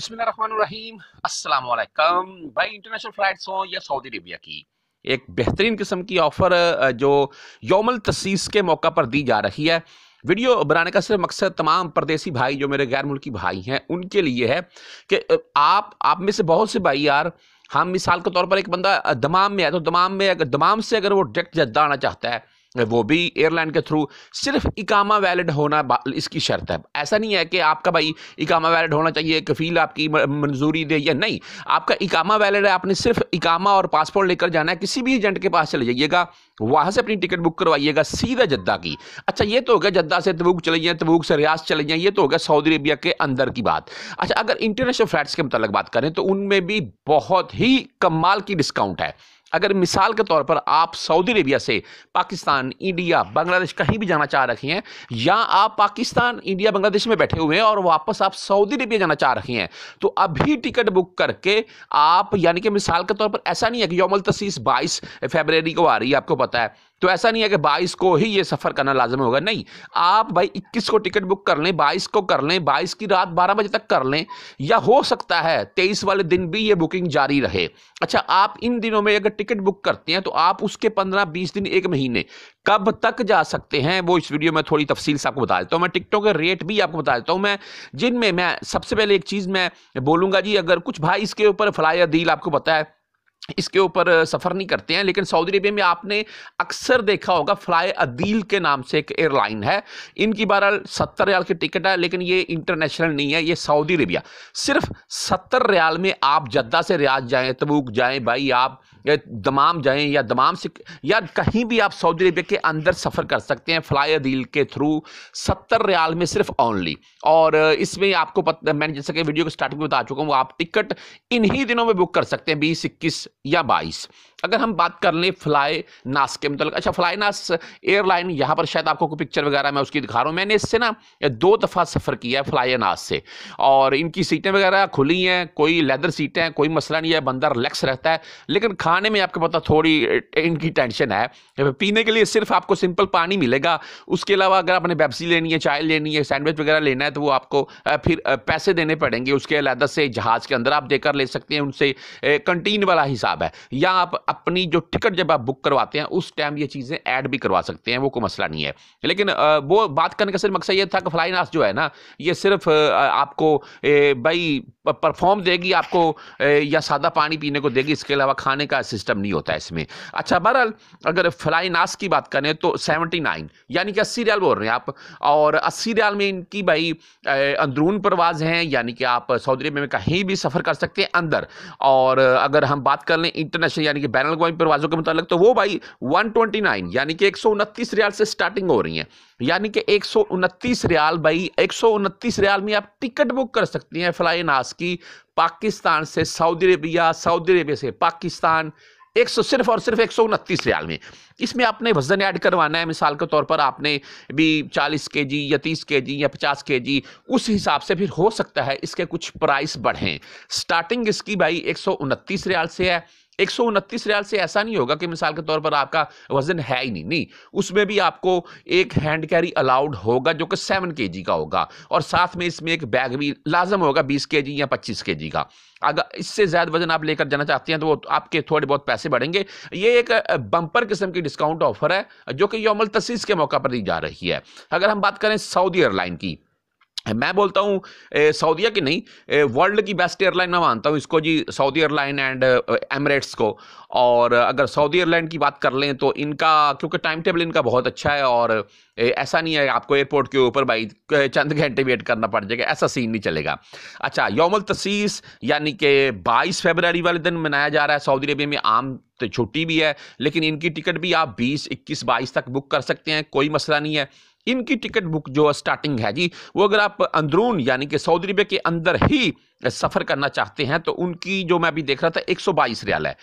बिस्मिल्लाम अस्सलाम भाई international flights हो या सऊदी अरबिया की एक बेहतरीन किस्म की ऑफ़र जो योमल तसीस के मौका पर दी जा रही है वीडियो बनाने का सिर्फ मकसद तमाम परदेसी भाई जो मेरे गैर मुल्की भाई हैं उनके लिए है कि आप आप में से बहुत से भाई यार हम मिसाल के तौर पर एक बंदा दमाम में है तो दमाम में अगर दमाम से अगर वो डायरेक्ट जद्दा आना चाहता है वो भी एयरलाइन के थ्रू सिर्फ इकामा वैलिड होना इसकी शर्त है ऐसा नहीं है कि आपका भाई इकामा वैलिड होना चाहिए कफील आपकी मंजूरी दे या नहीं आपका इकामा वैलिड है आपने सिर्फ इकामा और पासपोर्ट लेकर जाना है किसी भी एजेंट के पास चले जाइएगा वहाँ से अपनी टिकट बुक करवाइएगा सीधा जद्दा की अच्छा ये तो हो गया जद्दा से तबूक चले जाएँ तबूक से रियाज चले जाएँ ये तो हो गया सऊदी अरबिया के अंदर की बात अच्छा अगर इंटरनेशनल फ्लाइट्स के मतलब बात करें तो उनमें भी बहुत ही कमाल की डिस्काउंट है अगर मिसाल के तौर पर आप सऊदी अरेबिया से पाकिस्तान इंडिया बांग्लादेश कहीं भी जाना चाह रखे हैं या आप पाकिस्तान इंडिया बांग्लादेश में बैठे हुए हैं और वापस आप सऊदी अरेबिया जाना चाह रखे हैं तो अभी टिकट बुक करके आप यानी कि मिसाल के तौर पर ऐसा नहीं है कि यौमल तसीस बाईस फेबररी को आ रही है आपको पता है तो ऐसा नहीं है कि बाईस को ही ये सफ़र करना लाजम होगा नहीं आप भाई इक्कीस को टिकट बुक कर लें बाईस को कर लें बाईस की रात बारह बजे तक कर लें या हो सकता है तेईस वाले दिन भी ये बुकिंग जारी रहे अच्छा आप इन दिनों में अगर टिकट बुक करते हैं तो आप उसके पंद्रह बीस दिन एक महीने कब तक जा सकते हैं वो इस वीडियो में थोड़ी तफसील से आपको बता देता हूँ मैं टिकटों के रेट भी आपको बता देता हूँ मैं जिनमें मैं सबसे पहले एक चीज़ मैं बोलूँगा जी अगर कुछ भाई इसके ऊपर फलाया डील आपको पता है इसके ऊपर सफ़र नहीं करते हैं लेकिन सऊदी अरेबिया में आपने अक्सर देखा होगा फ्लाई अदील के नाम से एक एयरलाइन है इनकी बहरहाल सत्तर रियाल की टिकट है लेकिन ये इंटरनेशनल नहीं है ये सऊदी अरेबिया सिर्फ सत्तर रियाल में आप जद्दा से रियाज जाएँ तबूक जाएँ भाई आप दमाम जाएं या दमाम से या कहीं भी आप सऊदी अरेबिया के अंदर सफ़र कर सकते हैं फ़्लाई डील के थ्रू सत्तर रियाल में सिर्फ ओनली और इसमें आपको पता मैंने जैसा कि वीडियो को स्टार्टिंग में बता चुका हूँ आप टिकट इन्हीं दिनों में बुक कर सकते हैं बीस इक्कीस या बाईस अगर हम बात कर लें फ्लाई नास के मतलब अच्छा फ्लाई नास एयरलाइन यहाँ पर शायद आपको कोई पिक्चर वगैरह मैं उसकी दिखा रहा हूँ मैंने इससे ना दो दफ़ा सफ़र किया है फ्लाई नास से और इनकी सीटें वगैरह खुली हैं कोई लेदर सीटें हैं कोई मसला नहीं है बंदा रिलैक्स रहता है लेकिन खाने में आपको पता थोड़ी इनकी टेंशन है पीने के लिए सिर्फ आपको सिंपल पानी मिलेगा उसके अलावा अगर आपने पेप्सी लेनी है चाय लेनी है सैंडविच वगैरह लेना है तो वो आपको फिर पैसे देने पड़ेंगे उसके अलहदा से जहाज़ के अंदर आप देकर ले सकते हैं उनसे कंटीन वाला हिसाब है या आप अपनी जो टिकट जब आप बुक करवाते हैं उस टाइम ये चीज़ें ऐड भी करवा सकते हैं वो कोई मसला नहीं है लेकिन वो बात करने का सिर्फ मकसद ये था कि फ्लाई नाश जो है ना ये सिर्फ आपको भाई परफॉर्म देगी आपको या सादा पानी पीने को देगी इसके अलावा खाने का सिस्टम नहीं होता है इसमें अच्छा बहरहाल अगर फ्लाई नास की बात करें तो सेवनटी नाइन यानी कि अस्सी रियाल बोल रहे हैं आप और अस्सी रियाल में इनकी भाई अंदरून परवाज हैं यानी कि आप सऊदी अरब में कहीं भी सफ़र कर सकते हैं अंदर और अगर हम बात कर लें इंटरनेशनल यानी कि बैन अवी परवाज़ों के मुतालिक तो वो भाई वन ट्वेंटी नाइन यानी कि एक सौ उनतीस रियाल से स्टार्टिंग हो रही हैं यानी कि एक सौ उनतीस रियाल भाई एक सौ उनतीस रियाल में आप टिकट बुक कर सकते हैं फ्लाई नास की पाकिस्तान से सऊदी अरेबिया सऊदी अरेबिया से पाकिस्तान एक सौ सिर्फ और सिर्फ एक सौ उनतीस रियाल में इसमें आपने वजन ऐड करवाना है मिसाल के तौर पर आपने भी चालीस के जी या तीस के जी या पचास के जी उस हिसाब से फिर हो सकता है इसके कुछ प्राइस बढ़ें स्टार्टिंग इसकी भाई एक सौ उनतीस रियाल से है एक सौ उनतीस रियाल से ऐसा नहीं होगा कि मिसाल के तौर पर आपका वजन है ही नहीं नहीं उसमें भी आपको एक हैंड कैरी अलाउड होगा जो कि सेवन के का होगा और साथ में इसमें एक बैग भी लाजम होगा बीस के या पच्चीस के का अगर इससे ज़्यादा वजन आप लेकर जाना चाहते हैं तो वो आपके थोड़े बहुत पैसे बढ़ेंगे ये एक बम्पर किस्म की डिस्काउंट ऑफर है जो कि यौमल तसीस के मौका पर दी जा रही है अगर हम बात करें सऊदी एयरलाइन की मैं बोलता हूँ सऊदीया की नहीं वर्ल्ड की बेस्ट एयरलाइन मैं मानता हूँ इसको जी सऊदी एयरलाइन एंड एमरेट्स को और अगर सऊदी एयरलाइन की बात कर लें तो इनका क्योंकि टाइम टेबल इनका बहुत अच्छा है और ऐसा नहीं है आपको एयरपोर्ट के ऊपर भाई चंद घंटे वेट करना पड़ जाएगा ऐसा सीन नहीं चलेगा अच्छा यौमल तसीस यानी कि बाईस फेबररी वाले दिन मनाया जा रहा है सऊदी अरबिया में आम तो छुट्टी भी है लेकिन इनकी टिकट भी आप बीस इक्कीस बाईस तक बुक कर सकते हैं कोई मसला नहीं है इनकी टिकट बुक जो स्टार्टिंग है जी वो अगर आप अंदरून यानी कि सऊदी अरबिया के अंदर ही सफ़र करना चाहते हैं तो उनकी जो मैं अभी देख रहा था 122 रियाल है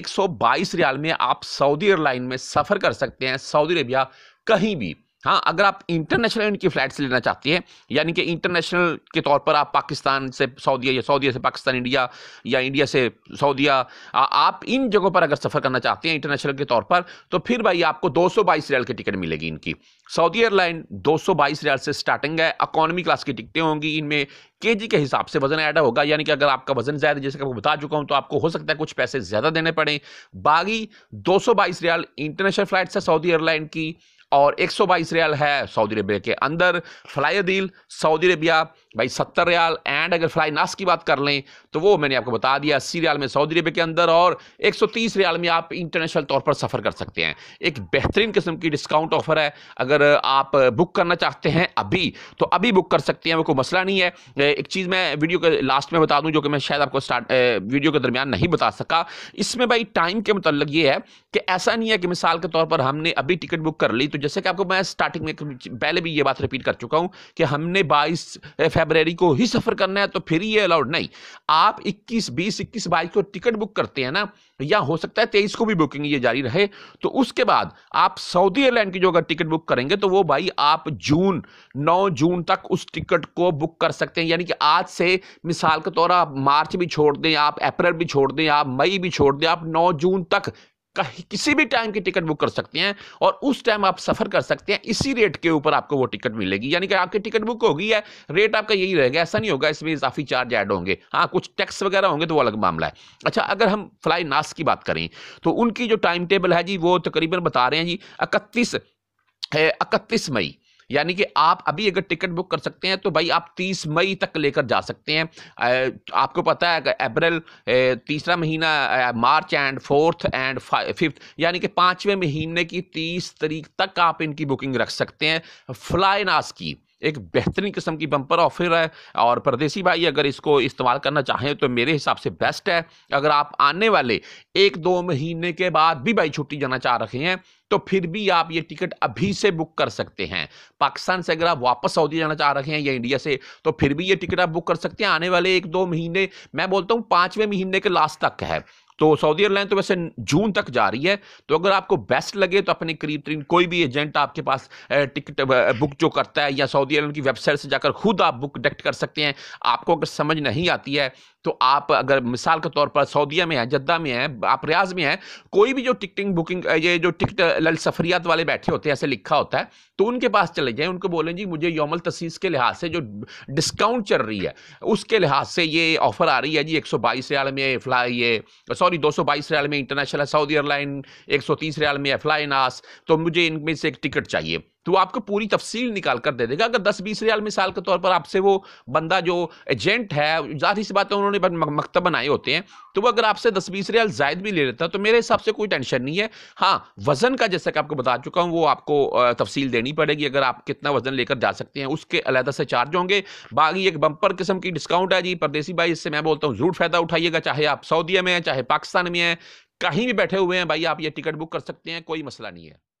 122 रियाल में आप सऊदी एयरलाइन में सफ़र कर सकते हैं सऊदी अरबिया कहीं भी हाँ अगर आप इंटरनेशनल इनकी फ्लाइट से लेना चाहती हैं यानी कि इंटरनेशनल के तौर पर आप पाकिस्तान से सऊदीया या सऊदीया से पाकिस्तान इंडिया या इंडिया से सऊदीया आप इन जगहों पर अगर सफ़र करना चाहते हैं इंटरनेशनल के तौर पर तो फिर भाई आपको 222 रियल की टिकट मिलेगी इनकी सऊदी एयरलाइन 222 रियाल से स्टार्टिंग है अकोनॉमी क्लास की टिकटें होंगी इनमें के के हिसाब से वजन ऐड होगा यानी कि अगर आपका वजन ज़्यादा जैसे कि मैं बता चुका हूँ तो आपको हो सकता है कुछ पैसे ज़्यादा देने पड़े बागी 222 रियाल इंटरनेशनल फ्लाइट्स है सऊदी एयरलाइन की और 122 रियाल है सऊदी अरेबिया के अंदर फ्लाई दिल सऊदी अरेबिया भाई सत्तर रियाल एंड अगर फ्लाई नास की बात कर लें तो वो मैंने आपको बता दिया अस्सी रियाल में सऊदी अरेबिया के अंदर और 130 रियाल में आप इंटरनेशनल तौर पर सफ़र कर सकते हैं एक बेहतरीन किस्म की डिस्काउंट ऑफर है अगर आप बुक करना चाहते हैं अभी तो अभी बुक कर सकते हैं वो कोई मसला नहीं है एक चीज़ मैं वीडियो के लास्ट में बता दूँ जो कि मैं शायद आपको स्टार्ट वीडियो के दरमियान नहीं बता सका इसमें भाई टाइम के मतलब ये है कि ऐसा नहीं है कि मिसाल के तौर पर हमने अभी टिकट बुक कर ली तो जैसे कि आपको मैं स्टार्टिंग में पहले भी ये बात रिपीट कर चुका हूं कि हमने 22 फरवरी को ही सफ़र करना है तो फिर ये अलाउड नहीं आप 21 20 21 बाईस को टिकट बुक करते हैं ना या हो सकता है तेईस को भी बुकिंग ये जारी रहे तो उसके बाद आप सऊदी एयरलाइन की जो अगर टिकट बुक करेंगे तो वो भाई आप जून नौ जून तक उस टिकट को बुक कर सकते हैं यानी कि आज से मिसाल के तौर आप मार्च भी छोड़ दें आप अप्रैल भी छोड़ दें आप मई भी छोड़ दें आप नौ जून तक किसी भी टाइम की टिकट बुक कर सकते हैं और उस टाइम आप सफ़र कर सकते हैं इसी रेट के ऊपर आपको वो टिकट मिलेगी यानी कि आपकी टिकट बुक होगी है रेट आपका यही रहेगा ऐसा नहीं होगा इसमें इजाफी चार्ज ऐड होंगे हाँ कुछ टैक्स वगैरह होंगे तो वो अलग मामला है अच्छा अगर हम फ्लाई नास की बात करें तो उनकी जो टाइम टेबल है जी वो तकरीबन बता रहे हैं जी इकतीस इकतीस मई यानी कि आप अभी अगर टिकट बुक कर सकते हैं तो भाई आप तीस मई तक लेकर जा सकते हैं आपको पता है अप्रैल तीसरा महीना March and fourth and fifth यानी कि पाँचवें महीने की तीस तारीख तक आप इनकी बुकिंग रख सकते हैं फ्लाई नास की एक बेहतरीन किस्म की बम्पर ऑफर है और परदेसी भाई अगर इसको इस्तेमाल करना चाहें तो मेरे हिसाब से बेस्ट है अगर आप आने वाले एक दो महीने के बाद भी भाई छुट्टी जाना चाह रहे हैं तो फिर भी आप ये टिकट अभी से बुक कर सकते हैं पाकिस्तान से अगर आप वापस सऊदी जाना चाह रहे हैं या इंडिया से तो फिर भी ये टिकट आप बुक कर सकते हैं आने वाले एक दो महीने मैं बोलता हूँ पाँचवें महीने के लास्ट तक है तो सऊदी एयरलाइन तो वैसे जून तक जा रही है तो अगर आपको बेस्ट लगे तो अपने करीब तरीन कोई भी एजेंट आपके पास टिकट बुक जो करता है या सऊदी एयरलाइन की वेबसाइट से जाकर खुद आप बुक डेक्ट कर सकते हैं आपको अगर समझ नहीं आती है तो आप अगर मिसाल के तौर पर सऊदिया में है जद्दा में है आप रियाज में है कोई भी जो टिकटिंग बुकिंग ये जो टिकट लल सफरियात वाले बैठे होते हैं ऐसे लिखा होता है तो उनके पास चले जाएं उनको बोलें जी मुझे योमल तसीस के लिहाज से जो डिस्काउंट चल रही है उसके लिहाज से ये ऑफर आ रही है जी एक सौ बाईस में फ्लाई ये सॉरी 222 रियाल में इंटरनेशनल है सऊदी एयरलाइन 130 रियाल में आस तो मुझे इनमें से एक टिकट चाहिए तो आपको पूरी तफसील निकाल कर दे देगा अगर दस बीस रियाल मिसाल के तौर पर आपसे वो बंदा जो एजेंट है जाहिर सी बात है उन्होंने मकतब बनाए होते हैं तो वो अगर आपसे दस बीस रियाल जायद भी ले लेता तो मेरे हिसाब से कोई टेंशन नहीं है हाँ वज़न का जैसा कि आपको बता चुका हूँ वो आपको तफसील देनी पड़ेगी अगर आप कितना वज़न लेकर जा सकते हैं उसके अलहदा से चार्ज होंगे बाकी एक बम्पर किस्म की डिस्काउंट है जी परदेसी भाई इससे मैं बोलता हूँ ज़रूर फ़ायदा उठाइएगा चाहे आप सऊदीया में हैं चाहे पाकिस्तान में हैं कहीं भी बैठे हुए हैं भाई आप ये टिकट बुक कर सकते हैं कोई मसला नहीं है